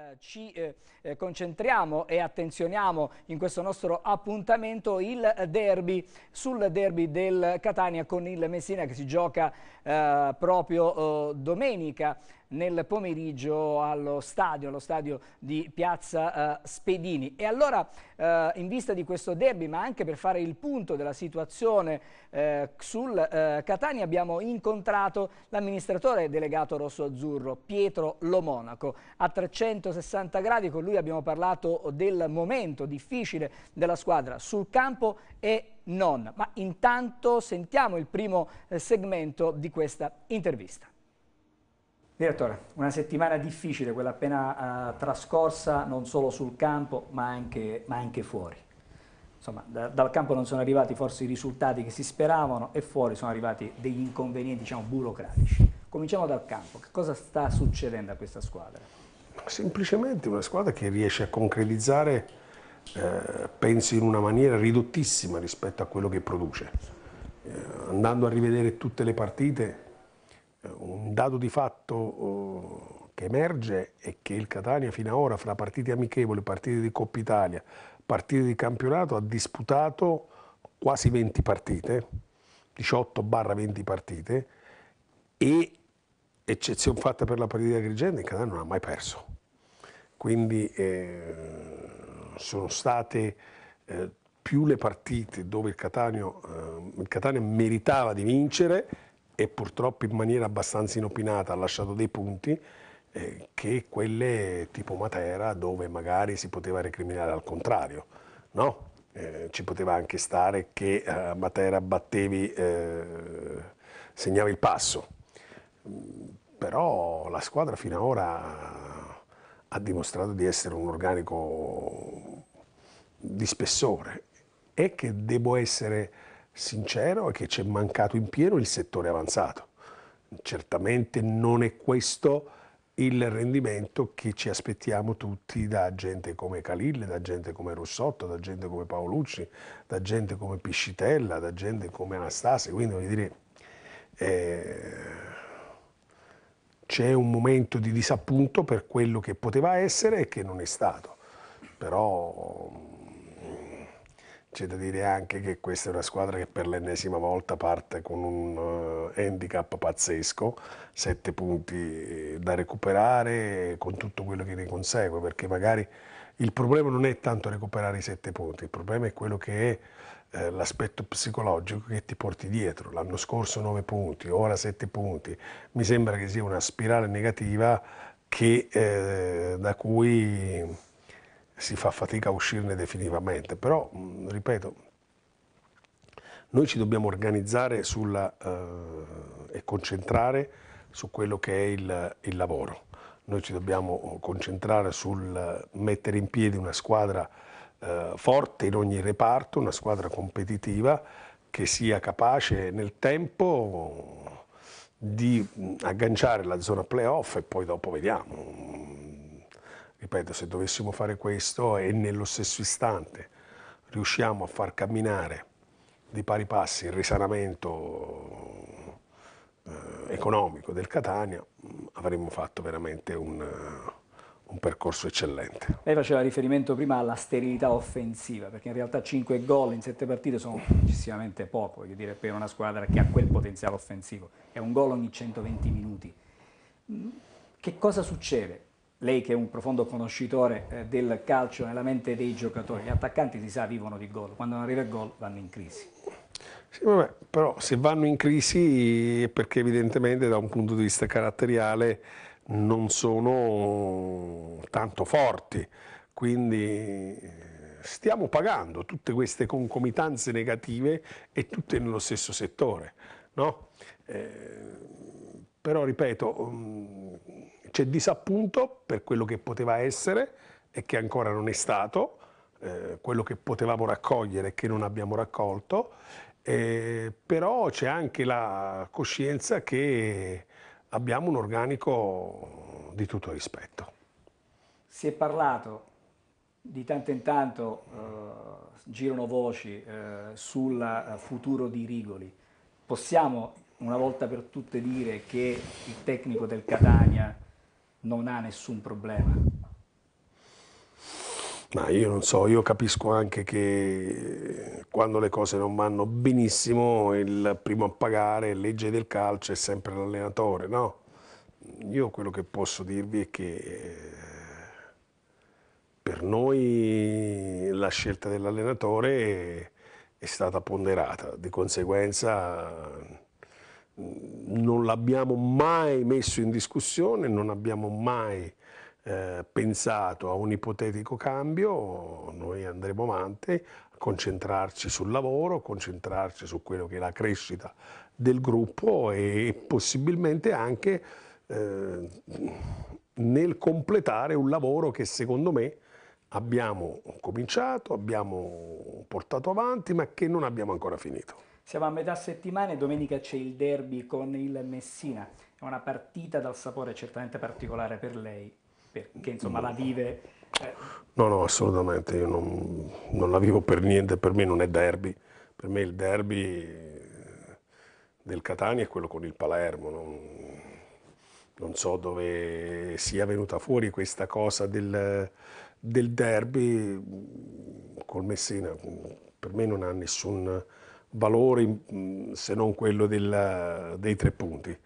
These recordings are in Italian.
Eh, ci eh, eh, concentriamo e attenzioniamo in questo nostro appuntamento il derby sul derby del Catania con il Messina che si gioca eh, proprio oh, domenica nel pomeriggio allo stadio, allo stadio di Piazza eh, Spedini. E allora eh, in vista di questo derby, ma anche per fare il punto della situazione eh, sul eh, Catania, abbiamo incontrato l'amministratore delegato rosso-azzurro Pietro Lomonaco. A 360 gradi con lui abbiamo parlato del momento difficile della squadra sul campo e non. Ma intanto sentiamo il primo eh, segmento di questa intervista. Direttore, una settimana difficile, quella appena uh, trascorsa, non solo sul campo ma anche, ma anche fuori. Insomma, da, dal campo non sono arrivati forse i risultati che si speravano e fuori sono arrivati degli inconvenienti diciamo, burocratici. Cominciamo dal campo, che cosa sta succedendo a questa squadra? Semplicemente una squadra che riesce a concretizzare, eh, penso in una maniera ridottissima rispetto a quello che produce. Eh, andando a rivedere tutte le partite, eh, un dato di fatto oh, che emerge è che il Catania fino ad ora fra partite amichevoli, partite di Coppa Italia, partite di campionato ha disputato quasi 20 partite, 18-20 partite e eccezione fatta per la partita di Agrigente, il Catania non ha mai perso. Quindi eh, sono state eh, più le partite dove il Catania, eh, il Catania meritava di vincere e purtroppo in maniera abbastanza inopinata ha lasciato dei punti eh, che quelle tipo Matera dove magari si poteva recriminare al contrario, no? Eh, ci poteva anche stare che eh, a Matera battevi, eh, segnavi il passo, mm, però la squadra fino ad ora ha dimostrato di essere un organico di spessore e che devo essere sincero è che ci è mancato in pieno il settore avanzato. Certamente non è questo il rendimento che ci aspettiamo tutti da gente come Calille, da gente come Rossotto, da gente come Paolucci, da gente come Piscitella, da gente come Anastasia. quindi voglio dire eh, c'è un momento di disappunto per quello che poteva essere e che non è stato, però c'è da dire anche che questa è una squadra che per l'ennesima volta parte con un eh, handicap pazzesco, sette punti eh, da recuperare con tutto quello che ne consegue, perché magari il problema non è tanto recuperare i sette punti, il problema è quello che è eh, l'aspetto psicologico che ti porti dietro. L'anno scorso nove punti, ora sette punti. Mi sembra che sia una spirale negativa che, eh, da cui si fa fatica a uscirne definitivamente, però, ripeto, noi ci dobbiamo organizzare sulla, eh, e concentrare su quello che è il, il lavoro. Noi ci dobbiamo oh, concentrare sul mettere in piedi una squadra eh, forte in ogni reparto, una squadra competitiva che sia capace nel tempo di agganciare la zona playoff e poi dopo vediamo Ripeto, se dovessimo fare questo e nello stesso istante riusciamo a far camminare di pari passi il risanamento eh, economico del Catania, mm, avremmo fatto veramente un, eh, un percorso eccellente. Lei faceva riferimento prima alla sterilità offensiva, perché in realtà 5 gol in 7 partite sono eccessivamente poco, voglio dire, per una squadra che ha quel potenziale offensivo. È un gol ogni 120 minuti. Mm, che cosa succede? lei che è un profondo conoscitore eh, del calcio nella mente dei giocatori, gli attaccanti si sa vivono di gol, quando non arriva il gol vanno in crisi. Sì, vabbè, però se vanno in crisi è perché evidentemente da un punto di vista caratteriale non sono tanto forti, quindi eh, stiamo pagando tutte queste concomitanze negative e tutte nello stesso settore. No? Eh, però ripeto, mm, c'è disappunto per quello che poteva essere e che ancora non è stato, eh, quello che potevamo raccogliere e che non abbiamo raccolto, eh, però c'è anche la coscienza che abbiamo un organico di tutto rispetto. Si è parlato di tanto in tanto, eh, girano voci eh, sul futuro di Rigoli. Possiamo una volta per tutte dire che il tecnico del Catania non ha nessun problema. Ma io non so, io capisco anche che quando le cose non vanno benissimo il primo a pagare, legge del calcio, è sempre l'allenatore, no? Io quello che posso dirvi è che eh, per noi la scelta dell'allenatore è stata ponderata, di conseguenza non l'abbiamo mai messo in discussione, non abbiamo mai eh, pensato a un ipotetico cambio, noi andremo avanti a concentrarci sul lavoro, concentrarci su quello che è la crescita del gruppo e possibilmente anche eh, nel completare un lavoro che secondo me abbiamo cominciato, abbiamo portato avanti ma che non abbiamo ancora finito. Siamo a metà settimana e domenica c'è il derby con il Messina. È una partita dal sapore certamente particolare per lei, perché insomma la vive... Eh. No, no, assolutamente, io non, non la vivo per niente, per me non è derby. Per me il derby eh, del Catania è quello con il Palermo. Non, non so dove sia venuta fuori questa cosa del, del derby mm, col Messina. Mm, per me non ha nessun valore mm, se non quello del, dei tre punti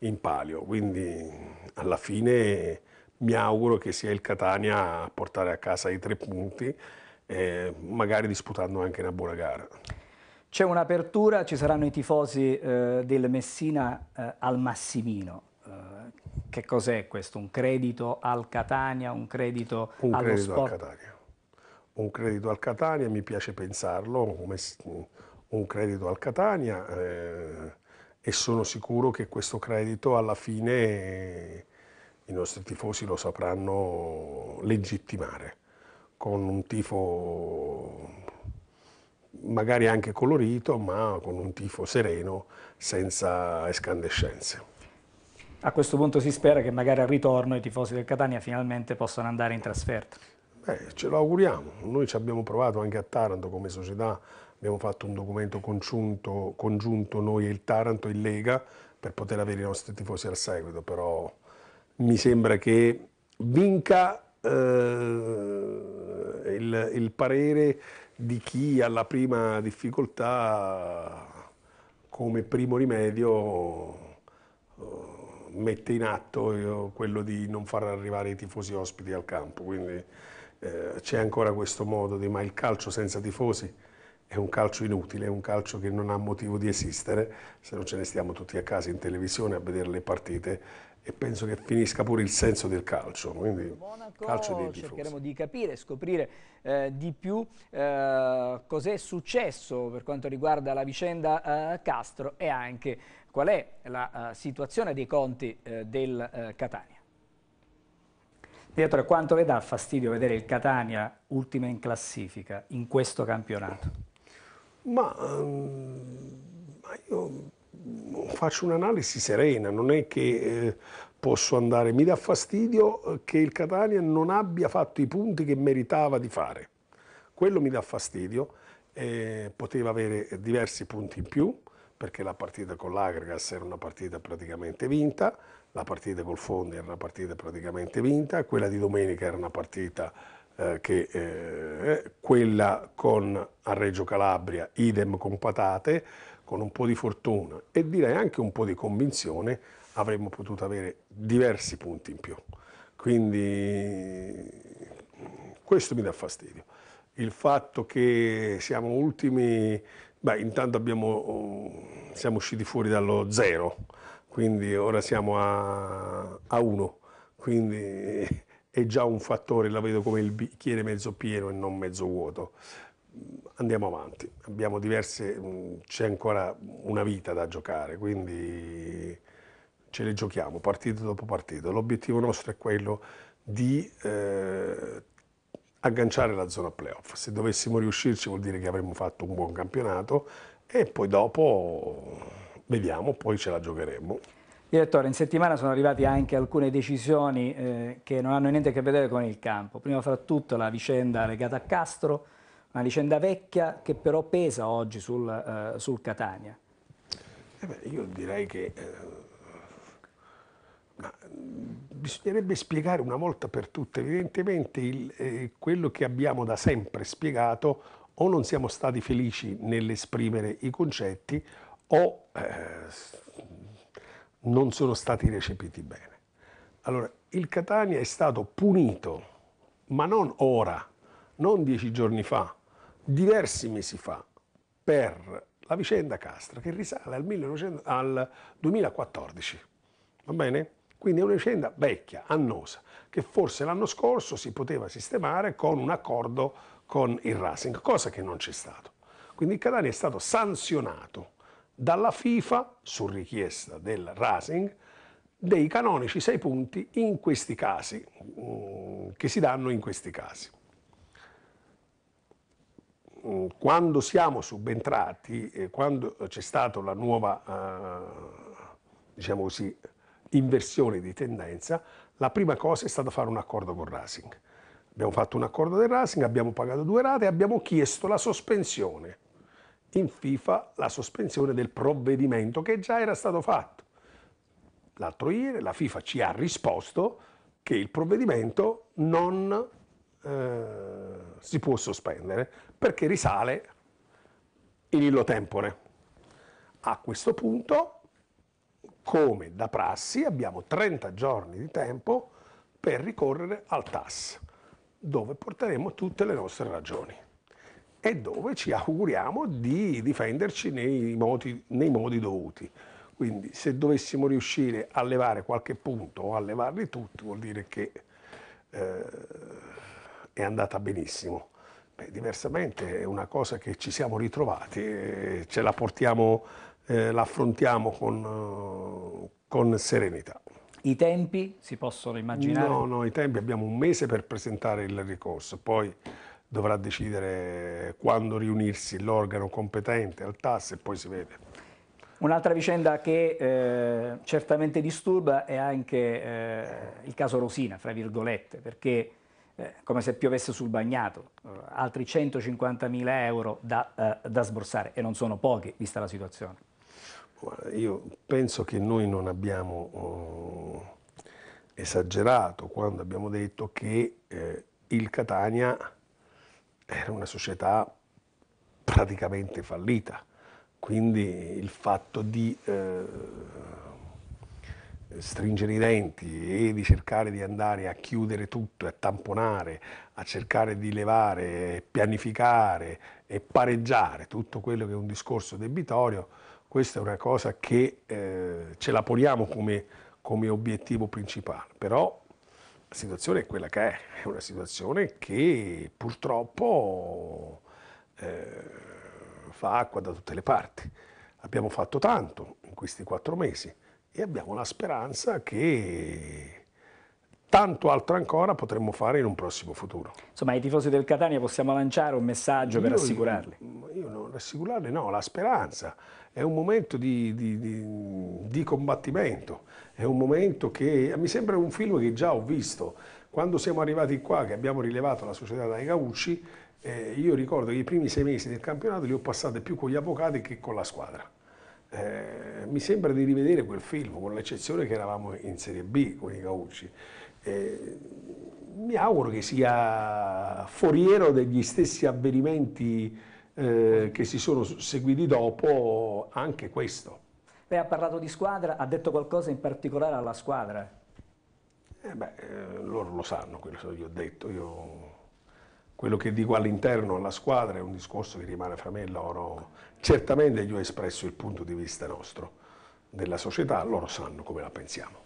in palio. Quindi alla fine mi auguro che sia il Catania a portare a casa i tre punti, eh, magari disputando anche una buona gara. C'è un'apertura, ci saranno i tifosi eh, del Messina eh, al Massimino. Eh, che cos'è questo? Un credito al Catania, un credito un allo credito sport? Al Catania. Un credito al Catania, mi piace pensarlo, un credito al Catania eh, e sono sicuro che questo credito alla fine eh, i nostri tifosi lo sapranno legittimare con un tifo magari anche colorito, ma con un tifo sereno, senza escandescenze. A questo punto si spera che magari al ritorno i tifosi del Catania finalmente possano andare in trasferta. Beh, ce lo auguriamo. Noi ci abbiamo provato anche a Taranto come società abbiamo fatto un documento congiunto, congiunto noi e il Taranto in Lega per poter avere i nostri tifosi al seguito, però mi sembra che vinca eh, il, il parere di chi alla prima difficoltà come primo rimedio eh, mette in atto eh, quello di non far arrivare i tifosi ospiti al campo, quindi eh, c'è ancora questo modo di ma il calcio senza tifosi è un calcio inutile, è un calcio che non ha motivo di esistere, se non ce ne stiamo tutti a casa in televisione a vedere le partite e penso che finisca pure il senso del calcio. Quindi Monaco, calcio dei cercheremo di capire, scoprire eh, di più eh, cos'è successo per quanto riguarda la vicenda eh, Castro e anche qual è la uh, situazione dei conti eh, del eh, Catania. Pietro, quanto le dà fastidio vedere il Catania ultima in classifica in questo campionato? Ma, ehm, ma io faccio un'analisi serena, non è che eh, posso andare. Mi dà fastidio eh, che il Catania non abbia fatto i punti che meritava di fare. Quello mi dà fastidio. Eh, poteva avere diversi punti in più perché la partita con l'Agregas era una partita praticamente vinta, la partita col Fondi era una partita praticamente vinta, quella di domenica era una partita eh, che eh, quella con a Reggio Calabria, idem con patate, con un po' di fortuna e direi anche un po' di convinzione avremmo potuto avere diversi punti in più. Quindi questo mi dà fastidio. Il fatto che siamo ultimi, beh intanto abbiamo, mm, siamo usciti fuori dallo zero, quindi ora siamo a, a uno, quindi è già un fattore, la vedo come il bicchiere mezzo pieno e non mezzo vuoto. Andiamo avanti, abbiamo diverse, mm, c'è ancora una vita da giocare, quindi ce le giochiamo partito dopo partito. L'obiettivo nostro è quello di eh, agganciare la zona playoff. Se dovessimo riuscirci vuol dire che avremmo fatto un buon campionato e poi dopo vediamo, poi ce la giocheremo. Direttore, in settimana sono arrivate anche alcune decisioni eh, che non hanno niente a che vedere con il campo. Prima fra tutto la vicenda legata a Castro, una vicenda vecchia che però pesa oggi sul, eh, sul Catania. Eh beh, io direi che eh, bisognerebbe spiegare una volta per tutte, evidentemente il, eh, quello che abbiamo da sempre spiegato o non siamo stati felici nell'esprimere i concetti o eh, non sono stati recepiti bene. Allora, il Catania è stato punito, ma non ora, non dieci giorni fa, diversi mesi fa, per la vicenda Castra, che risale al, 1900, al 2014. Va bene? Quindi è una vicenda vecchia, annosa, che forse l'anno scorso si poteva sistemare con un accordo con il Racing, cosa che non c'è stato. Quindi il Catania è stato sanzionato dalla FIFA, su richiesta del Racing, dei canonici 6 punti in questi casi, mm, che si danno in questi casi. Mm, quando siamo subentrati, quando c'è stata la nuova, eh, diciamo così, inversione di tendenza, la prima cosa è stata fare un accordo con Racing. Abbiamo fatto un accordo del Racing, abbiamo pagato due rate e abbiamo chiesto la sospensione in FIFA la sospensione del provvedimento che già era stato fatto. L'altro ieri la FIFA ci ha risposto che il provvedimento non eh, si può sospendere perché risale in illo tempore. A questo punto, come da prassi, abbiamo 30 giorni di tempo per ricorrere al TAS, dove porteremo tutte le nostre ragioni e dove ci auguriamo di difenderci nei modi, nei modi dovuti. Quindi se dovessimo riuscire a levare qualche punto o a levarli tutti vuol dire che eh, è andata benissimo. Beh, diversamente è una cosa che ci siamo ritrovati, e eh, ce la portiamo, eh, l'affrontiamo con, con serenità. I tempi si possono immaginare? No, no, i tempi abbiamo un mese per presentare il ricorso, poi dovrà decidere quando riunirsi l'organo competente al TAS e poi si vede. Un'altra vicenda che eh, certamente disturba è anche eh, il caso Rosina, fra virgolette, perché eh, come se piovesse sul bagnato, eh, altri 150.000 euro da, eh, da sborsare e non sono pochi, vista la situazione. Io penso che noi non abbiamo oh, esagerato quando abbiamo detto che eh, il Catania era una società praticamente fallita, quindi il fatto di eh, stringere i denti e di cercare di andare a chiudere tutto, a tamponare, a cercare di levare, pianificare e pareggiare tutto quello che è un discorso debitorio, questa è una cosa che eh, ce la poniamo come, come obiettivo principale, però la situazione è quella che è, è una situazione che purtroppo eh, fa acqua da tutte le parti. Abbiamo fatto tanto in questi quattro mesi e abbiamo la speranza che tanto altro ancora potremmo fare in un prossimo futuro. Insomma, ai tifosi del Catania possiamo lanciare un messaggio io, per rassicurarli? Io, io no, rassicurarli no, la speranza è un momento di, di, di, di combattimento, è un momento che mi sembra un film che già ho visto. Quando siamo arrivati qua, che abbiamo rilevato la società dai Caucci, eh, io ricordo che i primi sei mesi del campionato li ho passati più con gli avvocati che con la squadra. Eh, mi sembra di rivedere quel film, con l'eccezione che eravamo in Serie B con i Caucci. Eh, mi auguro che sia foriero degli stessi avvenimenti eh, che si sono seguiti dopo anche questo. Lei ha parlato di squadra, ha detto qualcosa in particolare alla squadra? Eh beh, eh, loro lo sanno quello che io ho detto, io... quello che dico all'interno alla squadra è un discorso che rimane fra me e loro. Certamente io ho espresso il punto di vista nostro della società, loro sanno come la pensiamo.